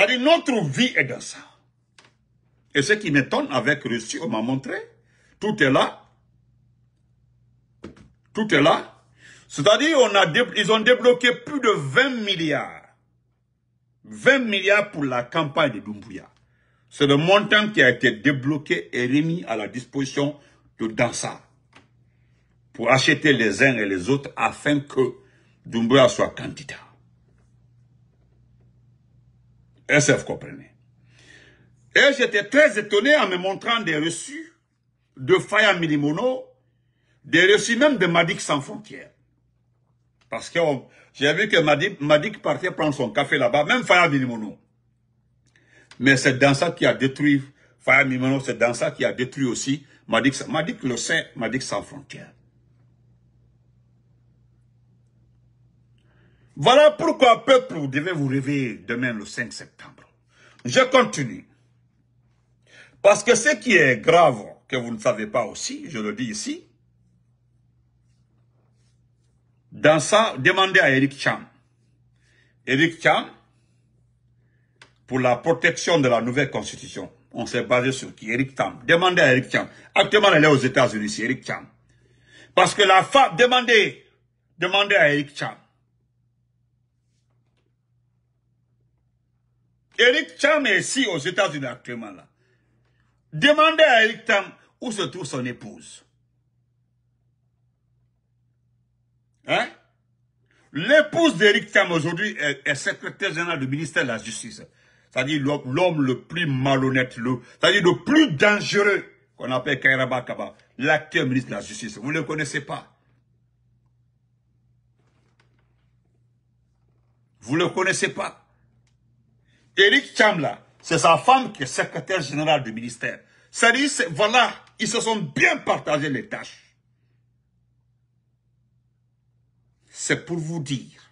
cest C'est-à-dire notre vie est dans ça. Et ce qui m'étonne avec Russie, on m'a montré, tout est là. Tout est là. C'est-à-dire, on ils ont débloqué plus de 20 milliards. 20 milliards pour la campagne de Doumbouya. C'est le montant qui a été débloqué et remis à la disposition de Dansa pour acheter les uns et les autres afin que Doumbouya soit candidat. SF Et j'étais très étonné en me montrant des reçus de Faya Milimono, des reçus même de Madik sans frontières. Parce que j'ai vu que Madik, partait prendre son café là-bas, même Faya Milimono. Mais c'est dans ça qui a détruit Faya Milimono, c'est dans ça qui a détruit aussi Madik, Madik le sait, Madik sans frontières. Voilà pourquoi, peuple, vous devez vous réveiller demain le 5 septembre. Je continue. Parce que ce qui est grave, que vous ne savez pas aussi, je le dis ici, dans ça, demandez à Eric Cham. Eric Cham, pour la protection de la nouvelle constitution, on s'est basé sur qui Eric Cham. Demandez à Eric Cham. Actuellement, elle est aux États-Unis, c'est Eric Cham. Parce que la femme, demandez, demandez à Eric Cham. Eric Tam est ici aux États-Unis actuellement. Là. Demandez à Eric Tam où se trouve son épouse. Hein? L'épouse d'Eric Tam aujourd'hui est, secrétaire général du ministère de la Justice. C'est-à-dire l'homme le plus malhonnête, c'est-à-dire le plus dangereux qu'on appelle Kairaba Kaba, l'acteur ministre de la Justice. Vous ne le connaissez pas. Vous ne le connaissez pas. Eric Chamla, c'est sa femme qui est secrétaire générale du ministère. C'est-à-dire, voilà, ils se sont bien partagés les tâches. C'est pour vous dire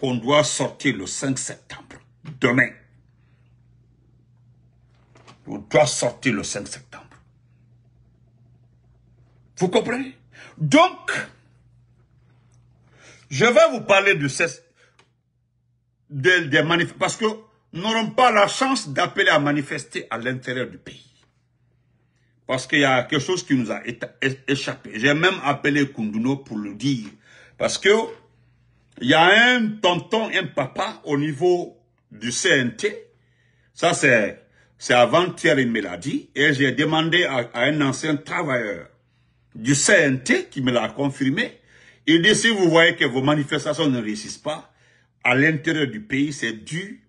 qu'on doit sortir le 5 septembre, demain. On doit sortir le 5 septembre. Vous comprenez Donc, je vais vous parler de, ces, des, des parce que nous n'aurons pas la chance d'appeler à manifester à l'intérieur du pays. Parce qu'il y a quelque chose qui nous a échappé. J'ai même appelé Kunduno pour le dire. Parce que il y a un tonton, un papa au niveau du CNT. Ça, c'est c'est avant-hier, il Et j'ai demandé à, à, un ancien travailleur du CNT qui me l'a confirmé. Il dit, si vous voyez que vos manifestations ne réussissent pas, à l'intérieur du pays, c'est dû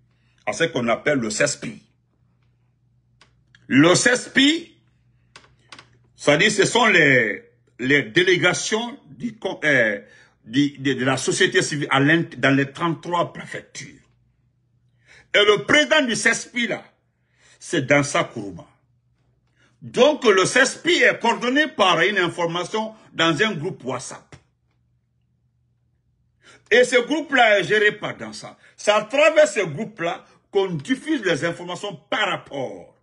à ce qu'on appelle le CESPI. Le CESPI, ça dit, ce sont les, les délégations du, euh, de, la société civile dans les 33 préfectures. Et le président du CESPI, là, c'est sa Kourouma. Donc, le CESPI est coordonné par une information dans un groupe WhatsApp. Et ce groupe-là est géré par dans ça. C'est à travers ce groupe-là qu'on diffuse les informations par rapport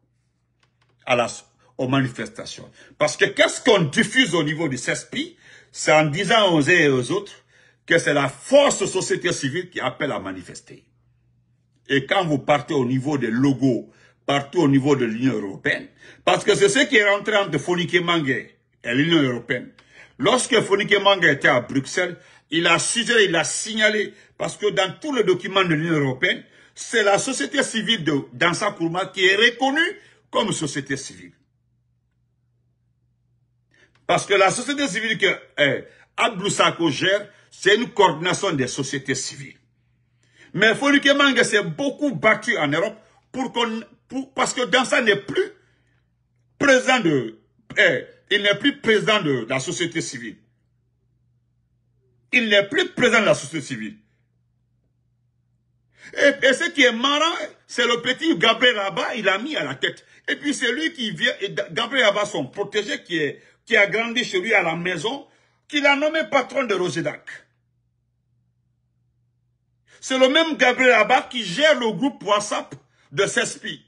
aux manifestations. Parce que qu'est-ce qu'on diffuse au niveau du CESPI C'est en disant aux uns et aux autres que c'est la force société civile qui appelle à manifester. Et quand vous partez au niveau des logos, partout au niveau de l'Union européenne, parce que c'est ce qui est rentré entre Fonike Mangue et l'Union européenne. Lorsque Fonike Mangue était à Bruxelles, il a suggéré, il a signalé, parce que dans tous les documents de l'Union européenne, c'est la société civile de Dansa Kourma qui est reconnue comme société civile. Parce que la société civile que euh, gère, c'est une coordination des sociétés civiles. Mais que Manga s'est beaucoup battu en Europe pour parce que Dansa n'est plus présent de, euh, il n'est plus présent de la société civile. Il n'est plus présent dans la société civile. Et, ce qui est marrant, c'est le petit Gabriel Abba, il a mis à la tête. Et puis c'est lui qui vient, et Gabriel Abba, son protégé, qui, est, qui a grandi chez lui à la maison, qu'il a nommé patron de Rosedac. C'est le même Gabriel Abba qui gère le groupe WhatsApp de CESPI.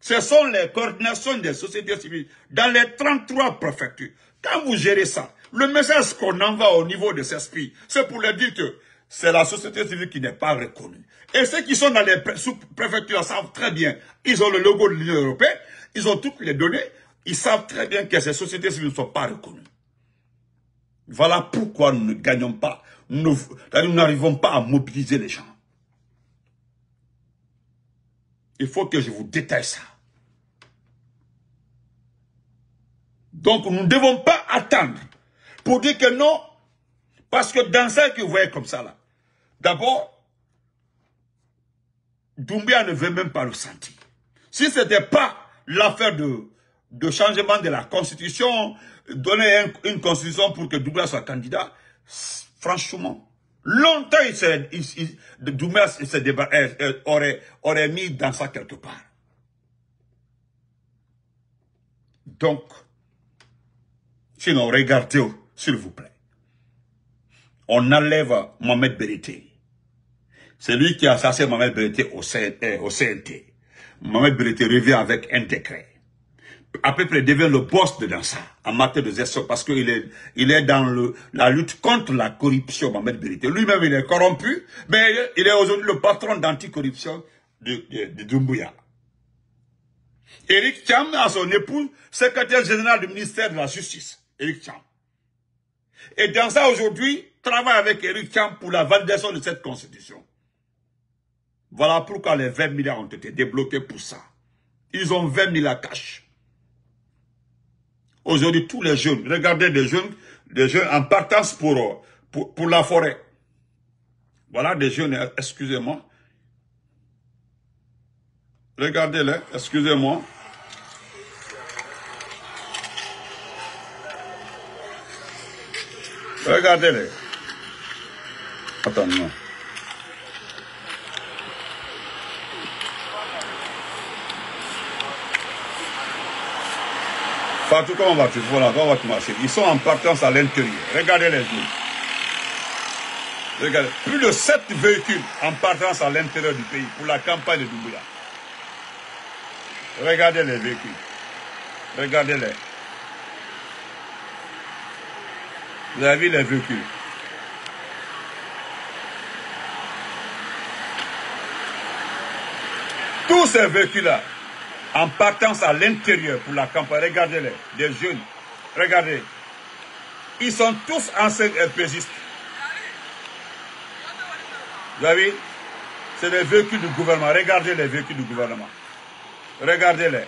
Ce sont les coordinations des sociétés civiles dans les 33 préfectures. Quand vous gérez ça, le message qu'on envoie au niveau de ces esprits, c'est pour leur dire que c'est la société civile qui n'est pas reconnue. Et ceux qui sont dans les sous-préfectures savent très bien. Ils ont le logo de l'Union européenne, ils ont toutes les données, ils savent très bien que ces sociétés civiles ne sont pas reconnues. Voilà pourquoi nous ne gagnons pas, nous n'arrivons pas à mobiliser les gens. Il faut que je vous détaille ça. Donc nous ne devons pas attendre pour dire que non. Parce que dans ça que vous voyez comme ça là, d'abord, Doumbia ne veut même pas le sentir. Si ce n'était pas l'affaire de, de changement de la constitution, donner une constitution pour que Doumbia soit candidat, franchement, longtemps il serait, Doumbia débat, euh, euh, aurait, aurait mis dans ça quelque part. Donc, sinon, regardez s'il vous plaît. On enlève Mohamed Berité. C'est lui qui a assassiné Mohamed Berité au, CNT. Euh, Mohamed Berité revient avec un décret. À peu près devient le boss de ça, en matière de gestion parce qu'il est, il est dans la lutte contre la corruption, Mohamed Berité. Lui-même, il est corrompu, mais il est aujourd'hui le patron d'anticorruption de, de, de Dumbuya. Eric Cham a son épouse, secrétaire général du ministère de la Justice. Eric Cham. Et dans ça, aujourd'hui, travaille avec Eric Champ pour la validation de cette constitution. Voilà pourquoi les 20 milliards ont été débloqués pour ça. Ils ont 20 milliards cash. Aujourd'hui, tous les jeunes, regardez des jeunes, des jeunes en partance pour, pour, pour la forêt. Voilà des jeunes, excusez-moi. Regardez-les, excusez-moi. regardez les Attends, moi Partout, comment vas-tu Voilà, comment vas-tu marcher Ils sont en partance à l'intérieur. Regardez les Regardez. Plus de 7 véhicules en partance à l'intérieur du pays pour la campagne de Doumbouya. Regardez les véhicules. Regardez-les. Vous avez vu les véhicules. Tous ces véhicules-là, en partance à l'intérieur pour la campagne, regardez-les, des jeunes, regardez, ils sont tous anciens pésistes. Vous avez vu C'est les véhicules du gouvernement, regardez les véhicules du gouvernement. Regardez-les.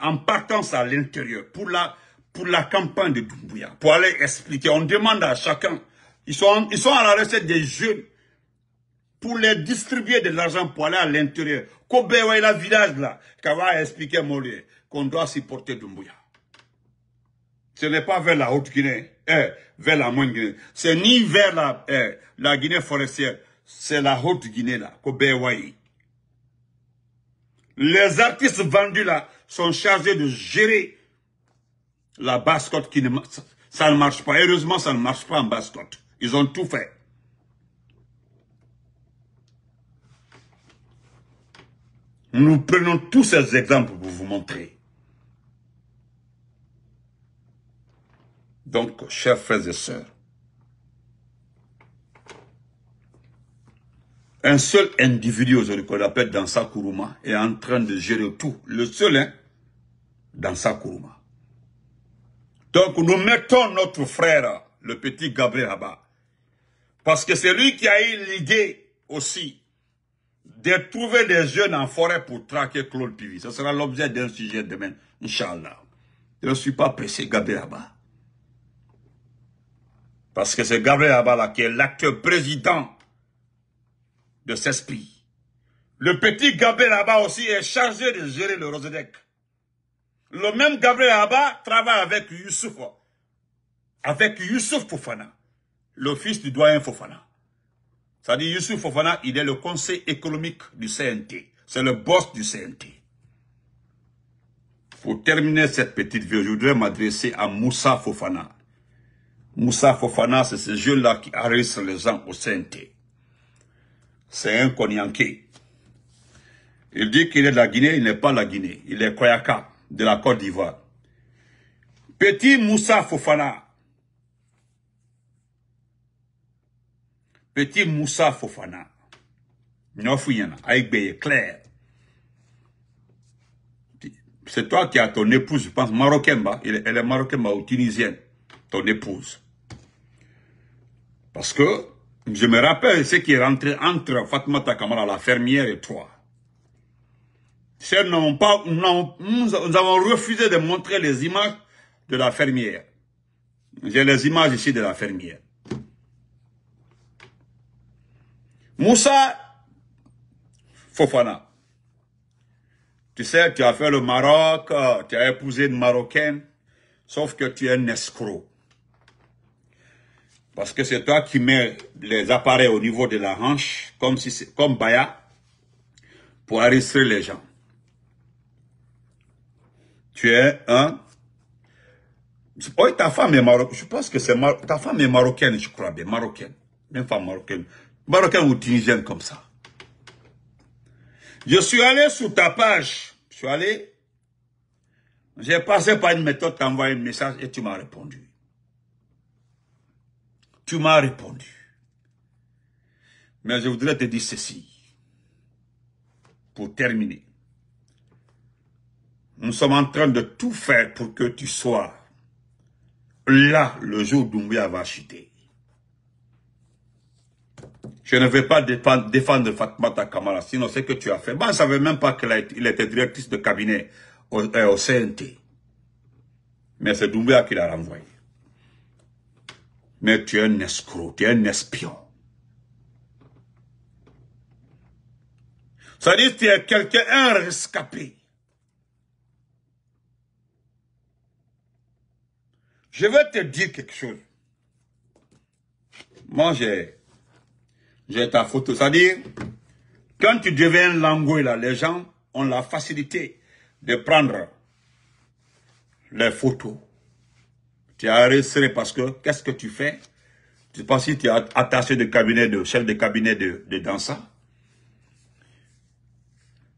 en partant à l'intérieur pour la, pour la campagne de Doumbouya, pour aller expliquer. On demande à chacun. Ils sont, ils sont à la recette des jeunes pour les distribuer de l'argent pour aller à l'intérieur. Kobe, la village là, Kava expliquer expliqué qu'on doit supporter Doumbouya. Ce n'est pas vers la Haute-Guinée, hein, vers la Moyenne-Guinée. C'est ni vers la, hein, la Guinée forestière, c'est la Haute-Guinée là, Kobe, Les artistes vendus là, sont chargés de gérer la basse qui ne ça ne marche pas. Heureusement, ça ne marche pas en basse Ils ont tout fait. Nous prenons tous ces exemples pour vous montrer. Donc, chers frères et sœurs, Un seul individu aujourd'hui qu'on appelle dans Sakuruma, est en train de gérer tout. Le seul, hein, dans sa Donc nous mettons notre frère, le petit Gabriel Abba, parce que c'est lui qui a eu l'idée aussi de trouver des jeunes en forêt pour traquer Claude Pivi. Ce sera l'objet d'un sujet demain, Inch'Allah. Je ne suis pas pressé, Gabriel Abba. Parce que c'est Gabriel Abba qui est l'acteur président de s'esprit. Le petit Gabriel Abba aussi est chargé de gérer le Rosedec. Le même Gabriel Abba travaille avec Youssouf, avec Youssouf Fofana, le fils du doyen Fofana. Ça dit, Youssouf Fofana, il est le conseil économique du CNT. C'est le boss du CNT. Pour terminer cette petite vidéo, je voudrais m'adresser à Moussa Fofana. Moussa Fofana, c'est ce jeu-là qui arrête les gens au CNT c'est un Konyanké. Il dit qu'il est de la Guinée, il n'est pas la Guinée. Il est Koyaka, de la Côte d'Ivoire. Petit Moussa Fofana. Petit Moussa Fofana. Nyofuyana, est clair. C'est toi qui as ton épouse, je pense, marocaine, bah. elle est marocaine bah, ou tunisienne, ton épouse. Parce que je me rappelle ce qui est rentré entre Fatmata Kamara, la fermière, et toi. N'ont pas, nous avons refusé de montrer les images de la fermière. J'ai les images ici de la fermière. Moussa Fofana, tu sais, tu as fait le Maroc, euh, tu as épousé une Marocaine, sauf que tu es un escroc. Parce que c'est toi qui mets les appareils au niveau de la hanche, comme, si, comme Baya, pour arrêter les gens. Tu es un... Oui, ta femme est marocaine. Je pense que c'est ta femme est marocaine, je crois bien. Marocaine. Même femme marocaine. Marocaine ou tunisienne comme ça. Je suis allé sur ta page. Je suis allé. J'ai passé par une méthode, envoyé un message et tu m'as répondu tu m'as répondu. Mais je voudrais te dire ceci, pour terminer. Nous sommes en train de tout faire pour que tu sois là le jour où Doumbia va chuter. Je ne vais pas défendre, défendre Fatmata sinon ce que tu as fait. Moi, je ne savais même pas qu'il était directrice de cabinet au, euh, au CNT. Mais c'est Doumbia qui l'a renvoyé. Mais tu es un escroc, tu es un espion. Ça dit, tu es quelqu'un, un rescapé. Je vais te dire quelque chose. Moi, j'ai, j'ai ta photo. C'est-à-dire, quand tu deviens un là, les gens ont la facilité de prendre les photos. Tu es arrêté parce que qu'est-ce que tu fais Je ne sais pas si tu es attaché de cabinet de chef de cabinet de, de Dansa.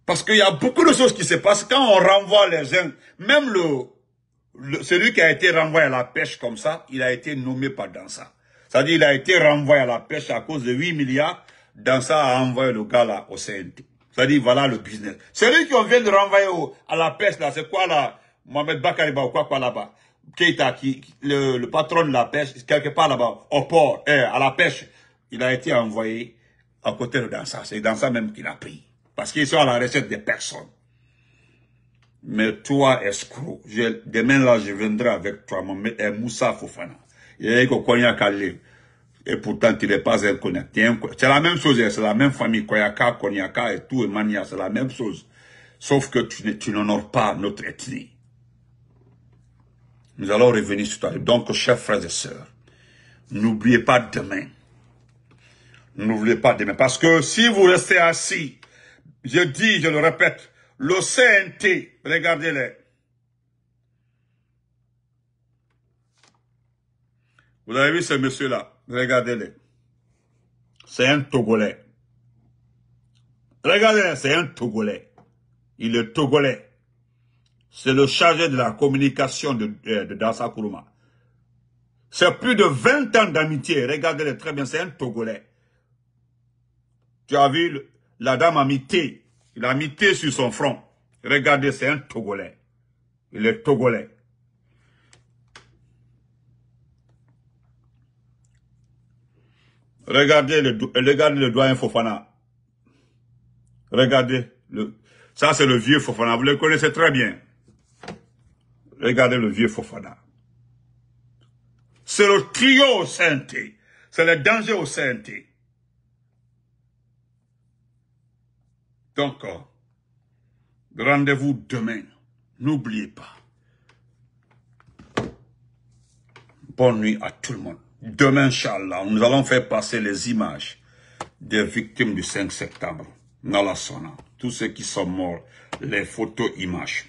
Parce qu'il y a beaucoup de choses qui se passent quand on renvoie les uns. Même le, celui qui a été renvoyé à la pêche comme ça, il a été nommé par Dansa. C'est-à-dire il a été renvoyé à la pêche à cause de 8 milliards. Dansa a envoyé le gars là au CNT. C'est-à-dire voilà le business. Celui qui vient de renvoyer à la pêche là, c'est quoi là Mohamed Bakariba ou quoi quoi là-bas Keita, qui, le, patron de la pêche, quelque part là-bas, au port, eh, à la pêche, il a été envoyé à côté de Dansa. C'est Dansa même qu'il a pris. Parce qu'ils sont à la recette des personnes. Mais toi, escroc, je, demain là, je viendrai avec toi, mon et eh, Moussa Fofana. Il est Et pourtant, tu n'es pas un C'est la même chose, eh, c'est la même famille. Koyaka, Konyaka et tout, et Mania, c'est la même chose. Sauf que tu, tu n'honores pas notre ethnie. Nous allons revenir sur toi. Donc, chers frères et sœurs, n'oubliez pas demain. N'oubliez pas demain. Parce que si vous restez assis, je dis, je le répète, le CNT, regardez-les. Vous avez vu ce monsieur-là, regardez-les. C'est un Togolais. Regardez-les, c'est un Togolais. Il est Togolais c'est le chargé de la communication de, Dassa Kuruma. C'est plus de 20 ans d'amitié. Regardez-le très bien, c'est un Togolais. Tu as vu, la dame a mité. Il a mité sur son front. Regardez, c'est un Togolais. Il est Togolais. Regardez le, le doyen Fofana. Regardez. Le, ça, c'est le vieux Fofana. Vous le connaissez très bien. Regardez le vieux Fofana. C'est le trio au CNT. C'est le danger au CNT. Donc, euh, rendez-vous demain. N'oubliez pas. Bonne nuit à tout le monde. Demain, Inch'Allah, nous allons faire passer les images des victimes du 5 septembre. la Nalasona. Tous ceux qui sont morts. Les photos images.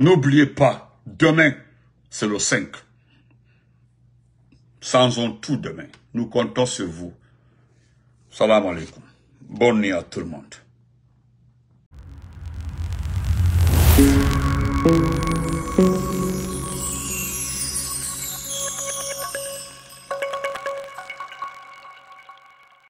N'oubliez pas, demain, c'est le 5. en tout demain. Nous comptons sur vous. Salam alaikum. Bonne nuit à tout le monde.